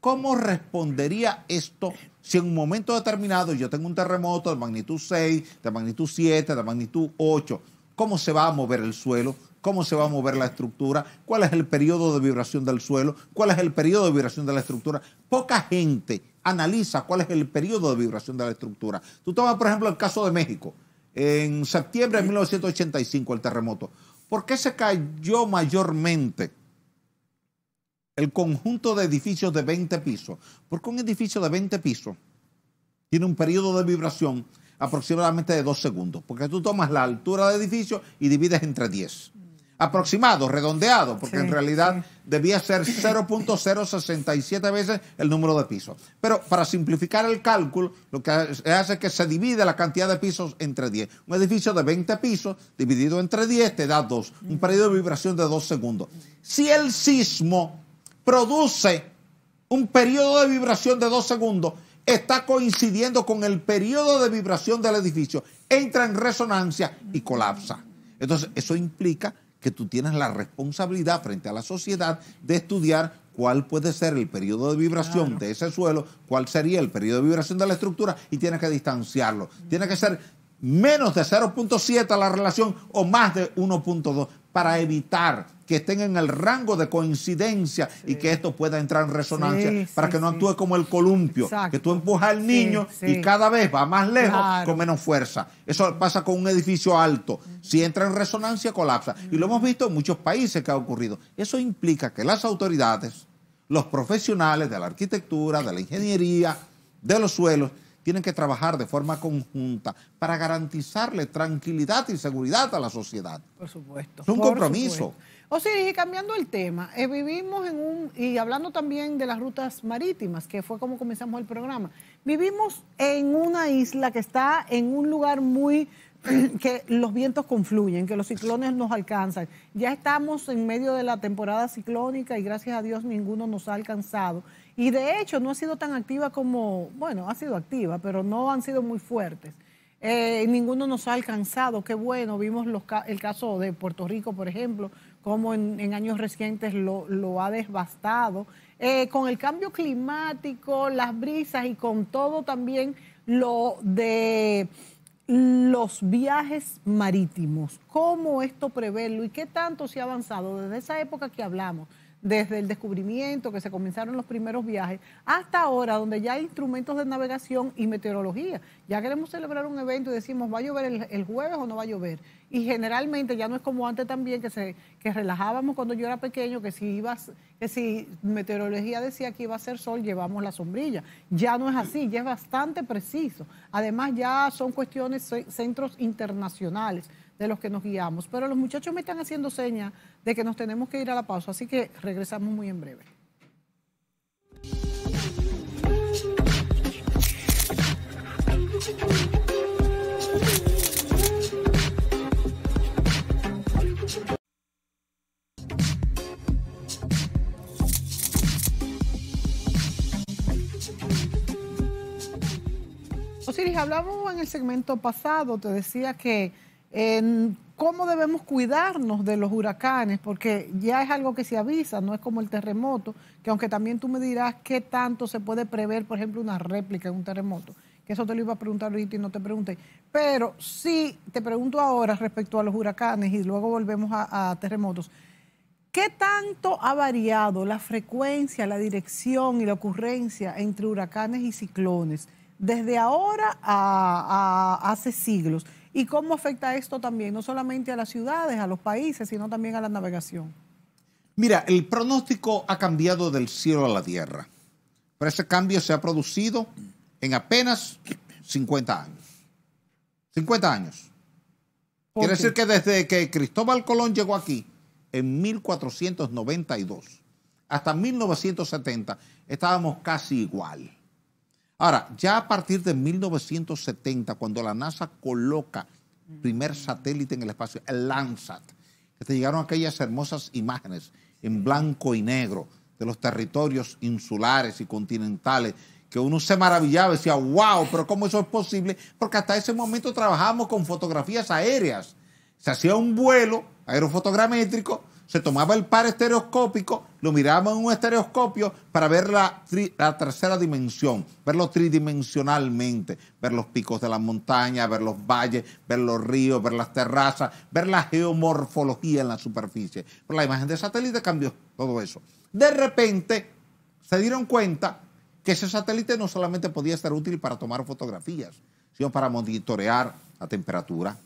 ¿Cómo respondería esto si en un momento determinado yo tengo un terremoto de magnitud 6, de magnitud 7, de magnitud 8? ¿Cómo se va a mover el suelo? ¿Cómo se va a mover la estructura? ¿Cuál es el periodo de vibración del suelo? ¿Cuál es el periodo de vibración de la estructura? Poca gente analiza cuál es el periodo de vibración de la estructura. Tú tomas, por ejemplo, el caso de México. En septiembre de 1985, el terremoto. ¿Por qué se cayó mayormente el conjunto de edificios de 20 pisos. Porque un edificio de 20 pisos tiene un periodo de vibración aproximadamente de 2 segundos. Porque tú tomas la altura del edificio y divides entre 10. Aproximado, redondeado, porque en realidad debía ser 0.067 veces el número de pisos. Pero para simplificar el cálculo, lo que hace es que se divide la cantidad de pisos entre 10. Un edificio de 20 pisos dividido entre 10 te da 2, un periodo de vibración de 2 segundos. Si el sismo produce un periodo de vibración de dos segundos, está coincidiendo con el periodo de vibración del edificio, entra en resonancia y colapsa. Entonces, eso implica que tú tienes la responsabilidad frente a la sociedad de estudiar cuál puede ser el periodo de vibración de ese suelo, cuál sería el periodo de vibración de la estructura y tienes que distanciarlo. Tiene que ser menos de 0.7 la relación o más de 1.2 para evitar que estén en el rango de coincidencia y que esto pueda entrar en resonancia para que no actúe como el columpio, que tú empujas al niño y cada vez va más lejos con menos fuerza. Eso pasa con un edificio alto. Si entra en resonancia, colapsa. Y lo hemos visto en muchos países que ha ocurrido. Eso implica que las autoridades, los profesionales de la arquitectura, de la ingeniería, de los suelos, tienen que trabajar de forma conjunta para garantizarle tranquilidad y seguridad a la sociedad. Por supuesto. Es un compromiso. O sí, y cambiando el tema, eh, vivimos en un, y hablando también de las rutas marítimas, que fue como comenzamos el programa, vivimos en una isla que está en un lugar muy que los vientos confluyen, que los ciclones nos alcanzan. Ya estamos en medio de la temporada ciclónica y gracias a Dios ninguno nos ha alcanzado. Y de hecho no ha sido tan activa como, bueno, ha sido activa, pero no han sido muy fuertes. Eh, ninguno nos ha alcanzado, qué bueno, vimos el caso de Puerto Rico, por ejemplo, cómo en, años recientes lo, ha devastado. Eh, con el cambio climático, las brisas y con todo también lo de los viajes marítimos, cómo esto preverlo y qué tanto se ha avanzado desde esa época que hablamos, desde el descubrimiento, que se comenzaron los primeros viajes, hasta ahora, donde ya hay instrumentos de navegación y meteorología. Ya queremos celebrar un evento y decimos, ¿va a llover el, jueves o no va a llover? Y generalmente ya no es como antes también, que, se, relajábamos cuando yo era pequeño, que si, ibas que si meteorología decía que iba a ser sol, llevamos la sombrilla. Ya no es así, ya es bastante preciso. Además ya son cuestiones, centros internacionales de los que nos guiamos. Pero los muchachos me están haciendo señas de que nos tenemos que ir a la pausa, así que regresamos muy en breve. Osiris, hablamos en el segmento pasado, te decía que en cómo debemos cuidarnos de los huracanes, porque ya es algo que se avisa, no es como el terremoto, que aunque también tú me dirás qué tanto se puede prever, por ejemplo, una réplica de un terremoto, que eso te lo iba a preguntar ahorita y no te pregunté, pero sí te pregunto ahora respecto a los huracanes y luego volvemos a, terremotos. ¿Qué tanto ha variado la frecuencia, la dirección y la ocurrencia entre huracanes y ciclones desde ahora a hace siglos? y cómo afecta esto también, no solamente a las ciudades, a los países, sino también a la navegación. Mira, el pronóstico ha cambiado del cielo a la tierra, pero ese cambio se ha producido en apenas 50 años. 50 años. Quiere decir que desde que Cristóbal Colón llegó aquí, en 1492, hasta 1970, estábamos casi igual. Ahora, ya a partir de 1970, cuando la NASA coloca el primer mm. satélite en el espacio, el Landsat, que te llegaron aquellas hermosas imágenes en blanco y negro de los territorios insulares y continentales, que uno se maravillaba y decía, wow, pero ¿cómo eso es posible? Porque hasta ese momento trabajábamos con fotografías aéreas. Se hacía un vuelo aerofotogramétrico, se tomaba el par estereoscópico, lo miraba en un estereoscopio para ver la, tercera dimensión, verlo tridimensionalmente, ver los picos de las montañas, ver los valles, ver los ríos, ver las terrazas, ver la geomorfología en la superficie. Pero la imagen de satélite cambió todo eso. De repente se dieron cuenta que ese satélite no solamente podía ser útil para tomar fotografías, sino para monitorear la temperatura,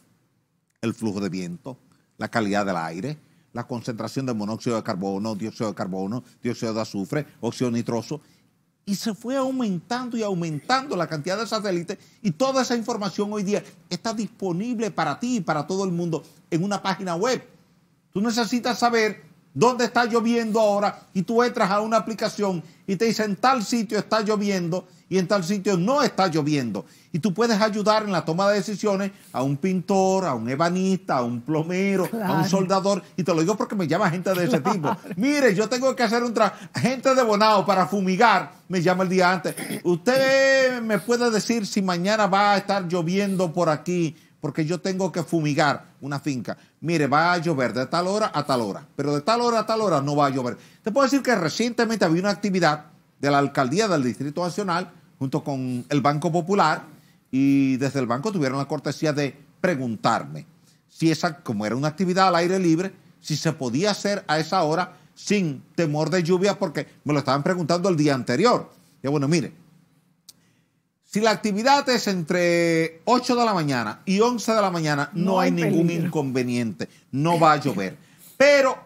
el flujo de viento, la calidad del aire, la concentración de monóxido de carbono, dióxido de carbono, dióxido de azufre, óxido nitroso, y se fue aumentando y aumentando la cantidad de satélites y toda esa información hoy día está disponible para ti y para todo el mundo en una página web. Tú necesitas saber dónde está lloviendo ahora y tú entras a una aplicación y te dicen tal sitio está lloviendo y en tal sitio no está lloviendo. Y tú puedes ayudar en la toma de decisiones a un pintor, a un ebanista, a un plomero, a un soldador. Y te lo digo porque me llama gente de ese tipo. Mire, yo tengo que hacer un trabajo. Gente de Bonao para fumigar me llama el día antes. Usted me puede decir si mañana va a estar lloviendo por aquí porque yo tengo que fumigar una finca. Mire, va a llover de tal hora a tal hora, pero de tal hora a tal hora no va a llover. Te puedo decir que recientemente había una actividad de la alcaldía del Distrito Nacional junto con el Banco Popular y desde el banco tuvieron la cortesía de preguntarme si esa, como era una actividad al aire libre, si se podía hacer a esa hora sin temor de lluvia, porque me lo estaban preguntando el día anterior. Y bueno, mire, si la actividad es entre 8 de la mañana y 11 de la mañana, no, hay, ningún inconveniente, no va a llover. Pero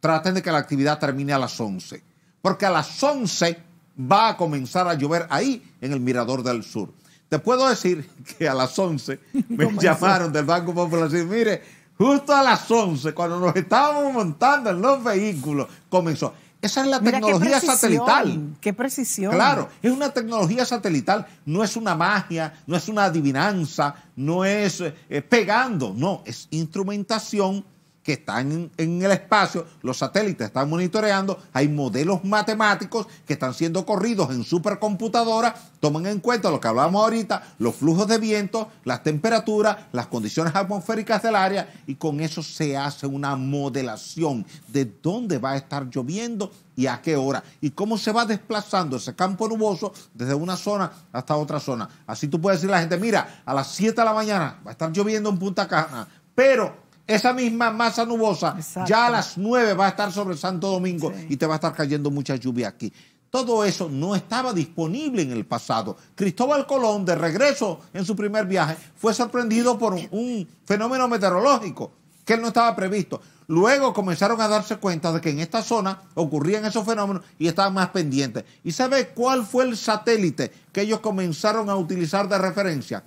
traten de que la actividad termine a las 11, porque a las 11 va a comenzar a llover ahí en el Mirador del Sur. Te puedo decir que a las 11 me llamaron del Banco Popular y mire, justo a las 11, cuando nos estábamos montando en los vehículos, comenzó. Esa es la tecnología satelital. Qué precisión. Claro, es una tecnología satelital, no es una magia, no es una adivinanza, no es eh, eh, pegando, no, es instrumentación que están en el espacio, los satélites están monitoreando, hay modelos matemáticos que están siendo corridos en supercomputadoras, toman en cuenta lo que hablábamos ahorita, los flujos de viento, las temperaturas, las condiciones atmosféricas del área y con eso se hace una modelación de dónde va a estar lloviendo y a qué hora y cómo se va desplazando ese campo nuboso desde una zona hasta otra zona. Así tú puedes decir a la gente, mira, a las 7 de la mañana va a estar lloviendo en Punta Cana, pero esa misma masa nubosa ya a las 9 va a estar sobre Santo Domingo y te va a estar cayendo mucha lluvia aquí. Todo eso no estaba disponible en el pasado. Cristóbal Colón, de regreso en su primer viaje, fue sorprendido por un fenómeno meteorológico que él no estaba previsto. Luego comenzaron a darse cuenta de que en esta zona ocurrían esos fenómenos y estaban más pendientes. ¿Y sabe cuál fue el satélite que ellos comenzaron a utilizar de referencia?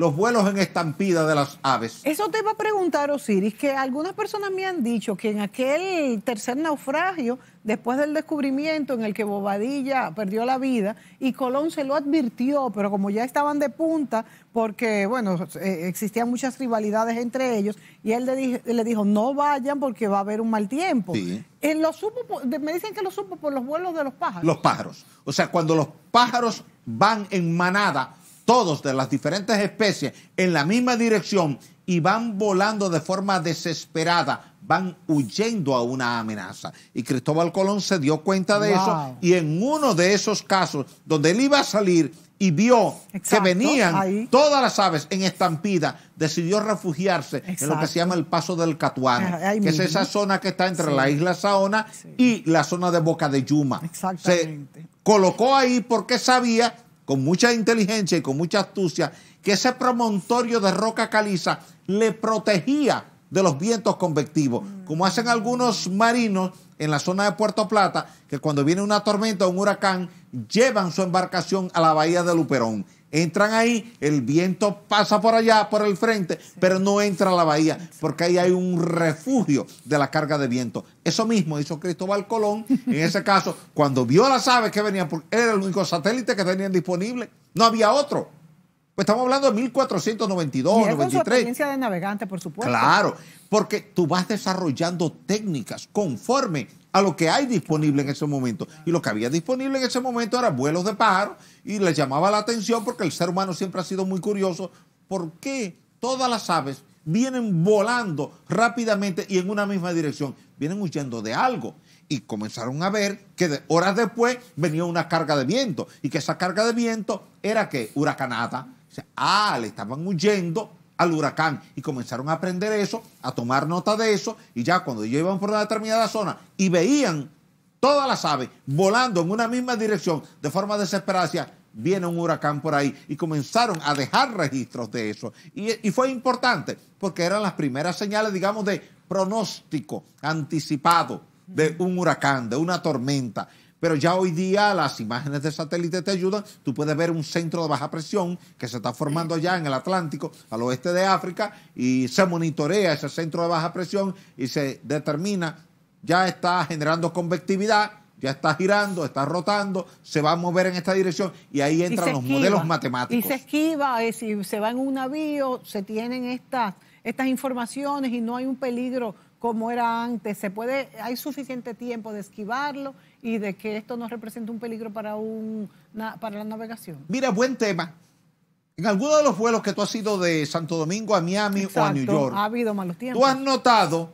los vuelos en estampida de las aves. Eso te iba a preguntar, Osiris, que algunas personas me han dicho que en aquel tercer naufragio, después del descubrimiento en el que Bobadilla perdió la vida, y Colón se lo advirtió, pero como ya estaban de punta, porque, bueno, eh, existían muchas rivalidades entre ellos, y él le, dijo, no vayan porque va a haber un mal tiempo. Eh, me dicen que lo supo por los vuelos de los pájaros. Los pájaros. O sea, cuando los pájaros van en manada, todos de las diferentes especies, en la misma dirección y van volando de forma desesperada, van huyendo a una amenaza. Y Cristóbal Colón se dio cuenta de eso y en uno de esos casos donde él iba a salir y vio que venían todas las aves en estampida, decidió refugiarse en lo que se llama el Paso del Catuano, que es esa zona que está entre la isla Saona y la zona de Boca de Yuma. Se colocó ahí porque sabía con mucha inteligencia y con mucha astucia, que ese promontorio de roca caliza le protegía de los vientos convectivos, mm. como hacen algunos marinos en la zona de Puerto Plata, que cuando viene una tormenta o un huracán, llevan su embarcación a la bahía de Luperón entran ahí, el viento pasa por allá, por el frente, pero no entra a la bahía, porque ahí hay un refugio de la carga de viento. Eso mismo hizo Cristóbal Colón, en ese caso, cuando vio las aves que venían, porque era el único satélite que tenían disponible, no había otro. Pues estamos hablando de 1492, y Con experiencia de navegante, por supuesto. Claro, porque tú vas desarrollando técnicas conforme a lo que hay disponible en ese momento. Y lo que había disponible en ese momento eran vuelos de pájaros y les llamaba la atención porque el ser humano siempre ha sido muy curioso. ¿Por qué todas las aves vienen volando rápidamente y en una misma dirección? Vienen huyendo de algo. Y comenzaron a ver que horas después venía una carga de viento y que esa carga de viento era que huracanada. sea, ah, le estaban huyendo al huracán. Y comenzaron a aprender eso, a tomar nota de eso, y ya cuando ellos iban por una determinada zona y veían todas las aves volando en una misma dirección de forma desesperada, viene un huracán por ahí. Y comenzaron a dejar registros de eso. y, fue importante porque eran las primeras señales, digamos, de pronóstico anticipado de un huracán, de una tormenta. Pero ya hoy día las imágenes de satélite te ayudan. Tú puedes ver un centro de baja presión que se está formando allá en el Atlántico, al oeste de África, y se monitorea ese centro de baja presión y se determina, ya está generando convectividad, ya está girando, está rotando, se va a mover en esta dirección y ahí entran los modelos matemáticos. Y se esquiva, es, eh, si se va en un navío, se tienen estas, estas informaciones y no hay un peligro como era antes? ¿Se puede, hay suficiente tiempo de esquivarlo y de que esto no represente un peligro para, un, para la navegación? Mira, buen tema. En alguno de los vuelos que tú has ido de Santo Domingo a Miami o a New York, ha habido malos tiempos. Tú has notado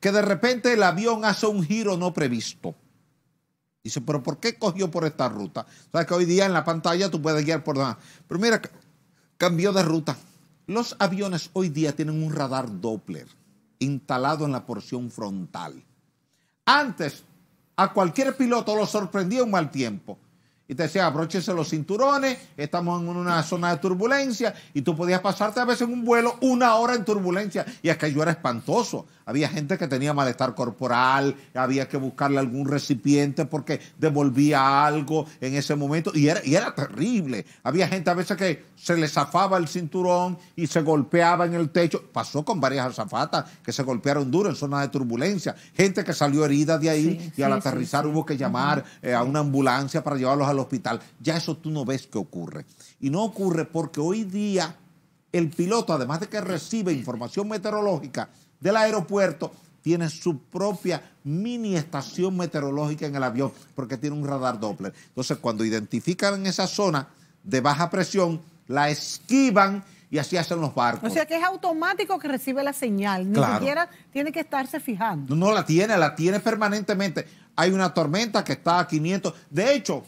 que de repente el avión hace un giro no previsto. Dice, pero ¿por qué cogió por esta ruta? Sabes que hoy día en la pantalla tú puedes guiar por nada. Pero mira, cambió de ruta. Los aviones hoy día tienen un radar Doppler instalado en la porción frontal. Antes, a cualquier piloto lo sorprendía un mal tiempo y te decía, abróchese los cinturones, estamos en una zona de turbulencia, y tú podías pasarte a veces en un vuelo una hora en turbulencia, y es que yo era espantoso. Había gente que tenía malestar corporal, había que buscarle algún recipiente porque devolvía algo en ese momento, y era, y era terrible. Había gente a veces que se le zafaba el cinturón y se golpeaba en el techo. Pasó con varias azafatas que se golpearon duro en zonas de turbulencia, gente que salió herida de ahí, y al aterrizar hubo que llamar eh, a una ambulancia para llevarlos al hospital. Ya eso tú no ves que ocurre. Y no ocurre porque hoy día el piloto, además de que recibe información meteorológica del aeropuerto, tiene su propia mini estación meteorológica en el avión, porque tiene un radar Doppler. Entonces, cuando identifican esa zona de baja presión, la esquivan y así hacen los barcos. O sea que es automático que recibe la señal, ni siquiera tiene que estarse fijando. no la tiene, la tiene permanentemente hay una tormenta que está a 500. De hecho,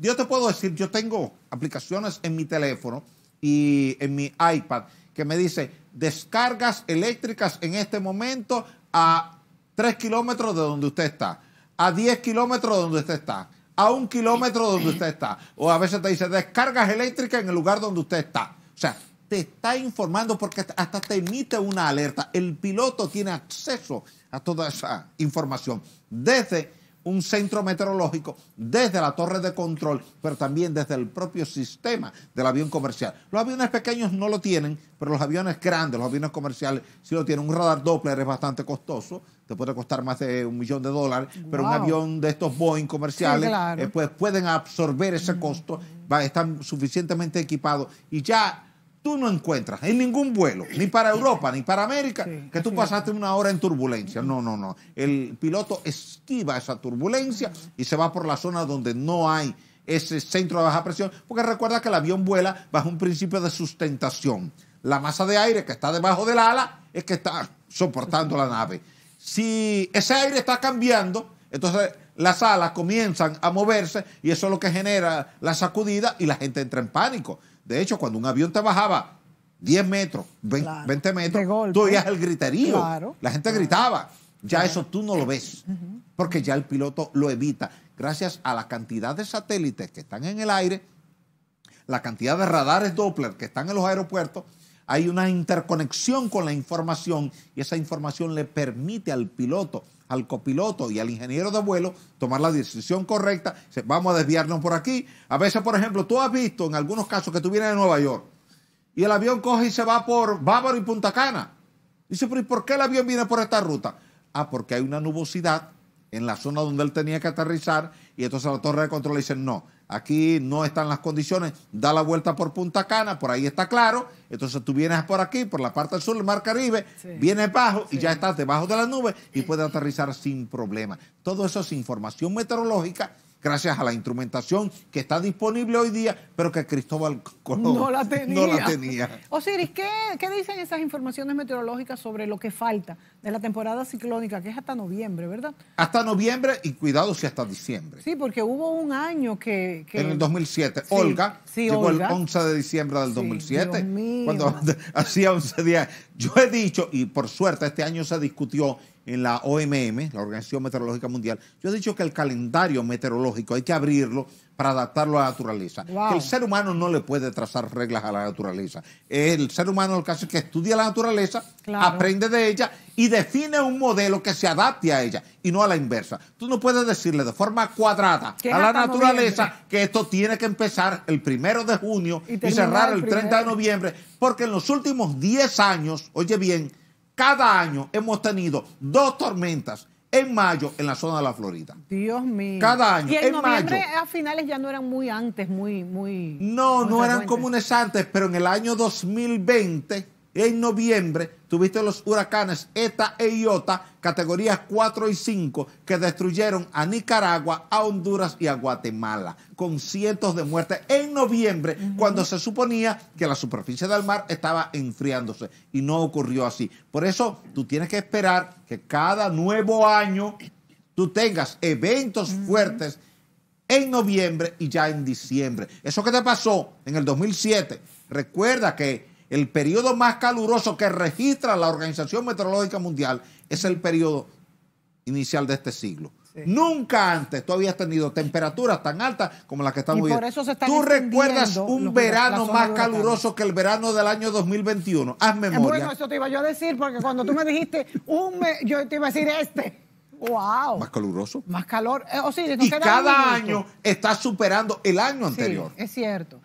yo te puedo decir, yo tengo aplicaciones en mi teléfono y en mi iPad que me dice descargas eléctricas en este momento a 3 kilómetros de donde usted está, a 10 kilómetros de donde usted está, a 1 kilómetro de donde usted está. O a veces te dice descargas eléctricas en el lugar donde usted está. O sea, te está informando porque hasta te emite una alerta. El piloto tiene acceso a toda esa información desde un centro meteorológico desde la torre de control, pero también desde el propio sistema del avión comercial. Los aviones pequeños no lo tienen, pero los aviones grandes, los aviones comerciales, sí lo tienen. Un radar Doppler es bastante costoso, te puede costar más de un millón de dólares, pero un avión de estos Boeing comerciales, eh, pues pueden absorber ese mm. costo, están suficientemente equipados y ya tú no encuentras en ningún vuelo, ni para Europa, ni para América, que tú pasaste una hora en turbulencia. No, no, no. El piloto esquiva esa turbulencia y se va por la zona donde no hay ese centro de baja presión, porque recuerda que el avión vuela bajo un principio de sustentación. La masa de aire que está debajo del ala es que está soportando la nave. Si ese aire está cambiando, entonces las alas comienzan a moverse y eso es lo que genera la sacudida y la gente entra en pánico. De hecho, cuando un avión te bajaba 10 metros, 20, metros, tú oías el griterío. la gente gritaba. Ya eso tú no lo ves, porque ya el piloto lo evita. Gracias a la cantidad de satélites que están en el aire, la cantidad de radares Doppler que están en los aeropuertos, hay una interconexión con la información y esa información le permite al piloto al copiloto y al ingeniero de vuelo tomar la decisión correcta. Vamos a desviarnos por aquí. A veces, por ejemplo, tú has visto en algunos casos que tú vienes de Nueva York y el avión coge y se va por Bávaro y Punta Cana. Dice, pero ¿y por qué el avión viene por esta ruta? Ah, porque hay una nubosidad en la zona donde él tenía que aterrizar y entonces la torre de control le dice, no, aquí no están las condiciones, da la vuelta por Punta Cana, por ahí está claro, entonces tú vienes por aquí, por la parte del sur, del Mar Caribe, vienes bajo y ya estás debajo de la nube y puedes aterrizar sin problema. Todo eso es información meteorológica gracias a la instrumentación que está disponible hoy día, pero que Cristóbal Colón no la tenía. Osiris, ¿qué, dicen esas informaciones meteorológicas sobre lo que falta de la temporada ciclónica, que es hasta noviembre, verdad? Hasta noviembre y cuidado si hasta diciembre. Sí, porque hubo un año que... En el 2007, Olga sí, el 11 de diciembre del 2007, cuando hacía 11 días. Yo he dicho, y por suerte este año se discutió en la OMM, la Organización Meteorológica Mundial, yo he dicho que el calendario meteorológico hay que abrirlo para adaptarlo a la naturaleza. el ser humano no le puede trazar reglas a la naturaleza. El ser humano lo que hace es que estudia la naturaleza, aprende de ella y define un modelo que se adapte a ella y no a la inversa. Tú no puedes decirle de forma cuadrada a la naturaleza que esto tiene que empezar el primero de junio y, cerrar el 30 de noviembre, porque en los últimos 10 años, oye bien, cada año hemos tenido dos tormentas en mayo en la zona de la Florida. Dios mío. Cada año. Y en, noviembre a finales ya no eran muy antes, muy, muy. No, no eran comunes antes, pero en el año 2020 en noviembre tuviste los huracanes ETA e IOTA, categorías 4 y 5, que destruyeron a Nicaragua, a Honduras y a Guatemala, con cientos de muertes en noviembre, cuando se suponía que la superficie del mar estaba enfriándose. Y no ocurrió así. Por eso tú tienes que esperar que cada nuevo año tú tengas eventos fuertes en noviembre y ya en diciembre. Eso que te pasó en el 2007. Recuerda que el periodo más caluroso que registra la Organización Meteorológica Mundial es el periodo inicial de este siglo. Nunca antes tú habías tenido temperaturas tan altas como las que estamos viendo. ¿Tú recuerdas un verano más caluroso que el verano del año 2021? Haz eh, memoria. Bueno, eso te iba yo a decir, porque cuando tú me dijiste un mes, yo te iba a decir este. ¡Wow! Más caluroso. Más calor. Eh, cada año está superando el año anterior. es cierto.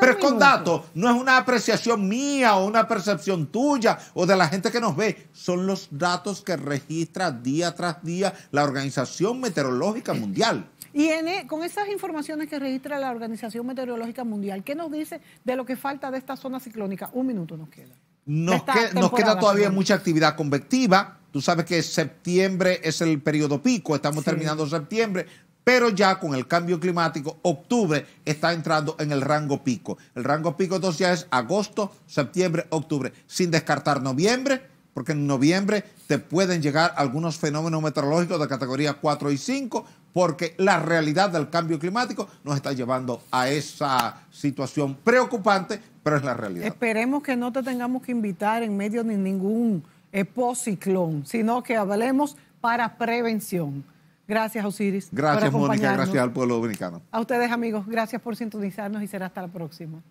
Pero es con datos, no es una apreciación mía o una percepción tuya o de la gente que nos ve, son los datos que registra día tras día la Organización Meteorológica Mundial. Y e, con esas informaciones que registra la Organización Meteorológica Mundial, ¿qué nos dice de lo que falta de esta zona ciclónica? Un minuto nos queda. Nos, queda todavía mucha actividad convectiva. Tú sabes que septiembre es el periodo pico, estamos terminando septiembre, pero ya con el cambio climático, octubre está entrando en el rango pico. El rango pico entonces ya es agosto, septiembre, octubre, sin descartar noviembre, porque en noviembre te pueden llegar algunos fenómenos meteorológicos de categoría 4 y 5, porque la realidad del cambio climático nos está llevando a esa situación preocupante, pero es la realidad. Esperemos que no te tengamos que invitar en medio de ningún epociclón, sino que hablemos para prevención. Gracias, Osiris. Gracias, Mónica. Gracias al pueblo dominicano. A ustedes, amigos, gracias por sintonizarnos y será hasta la próxima.